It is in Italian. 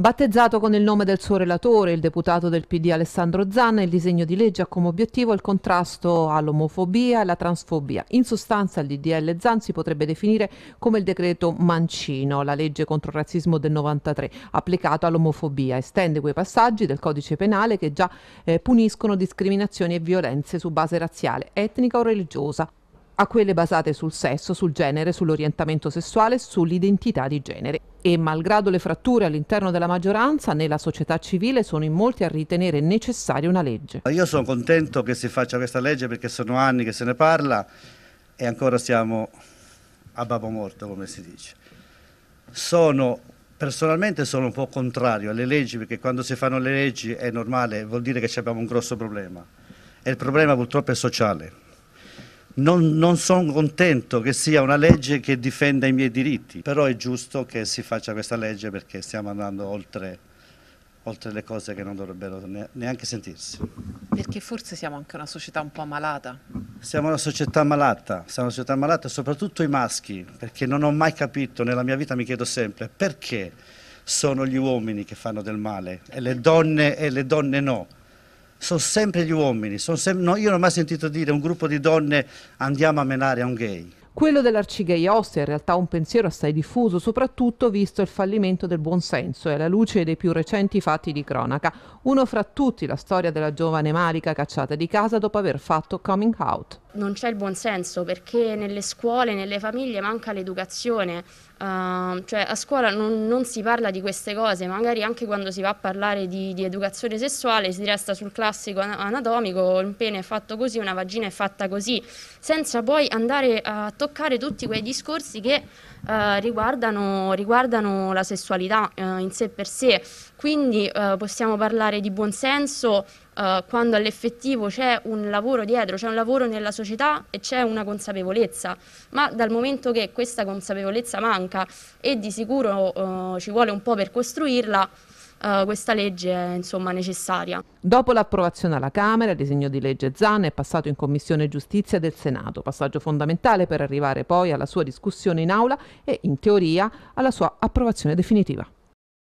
Battezzato con il nome del suo relatore, il deputato del PD Alessandro Zanna, il disegno di legge ha come obiettivo il contrasto all'omofobia e alla transfobia. In sostanza il DDL Zan si potrebbe definire come il decreto Mancino, la legge contro il razzismo del 93, applicato all'omofobia. Estende quei passaggi del codice penale che già eh, puniscono discriminazioni e violenze su base razziale, etnica o religiosa, a quelle basate sul sesso, sul genere, sull'orientamento sessuale, sull'identità di genere. E malgrado le fratture all'interno della maggioranza, nella società civile sono in molti a ritenere necessaria una legge. Io sono contento che si faccia questa legge perché sono anni che se ne parla e ancora siamo a babbo morto, come si dice. Sono Personalmente sono un po' contrario alle leggi perché quando si fanno le leggi è normale, vuol dire che abbiamo un grosso problema e il problema purtroppo è sociale non, non sono contento che sia una legge che difenda i miei diritti, però è giusto che si faccia questa legge perché stiamo andando oltre oltre le cose che non dovrebbero neanche sentirsi. Perché forse siamo anche una società un po' malata. Siamo una società malata, siamo una società malata soprattutto i maschi, perché non ho mai capito, nella mia vita mi chiedo sempre perché sono gli uomini che fanno del male e le donne, e le donne no sono sempre gli uomini, sem no, io non ho mai sentito dire a un gruppo di donne andiamo a menare a un gay. Quello dell'arcigay Ostia è in realtà un pensiero assai diffuso, soprattutto visto il fallimento del buonsenso e alla luce dei più recenti fatti di cronaca. Uno fra tutti la storia della giovane Malika cacciata di casa dopo aver fatto coming out non c'è il buon senso perché nelle scuole, nelle famiglie manca l'educazione, uh, cioè a scuola non, non, si parla di queste cose, magari anche quando si va a parlare di, di educazione sessuale si resta sul classico anatomico, un pene è fatto così, una vagina è fatta così, senza poi andare a toccare tutti quei discorsi che uh, riguardano, riguardano, la sessualità uh, in sé per sé. Quindi eh, possiamo parlare di buon senso, eh, quando all'effettivo c'è un lavoro dietro, c'è un lavoro nella società e c'è una consapevolezza, ma dal momento che questa consapevolezza manca e di sicuro eh, ci vuole un po' per costruirla, Uh, questa legge è insomma necessaria. Dopo l'approvazione alla Camera, il disegno di legge Zan è passato in Commissione Giustizia del Senato, passaggio fondamentale per arrivare poi alla sua discussione in aula e in teoria alla sua approvazione definitiva.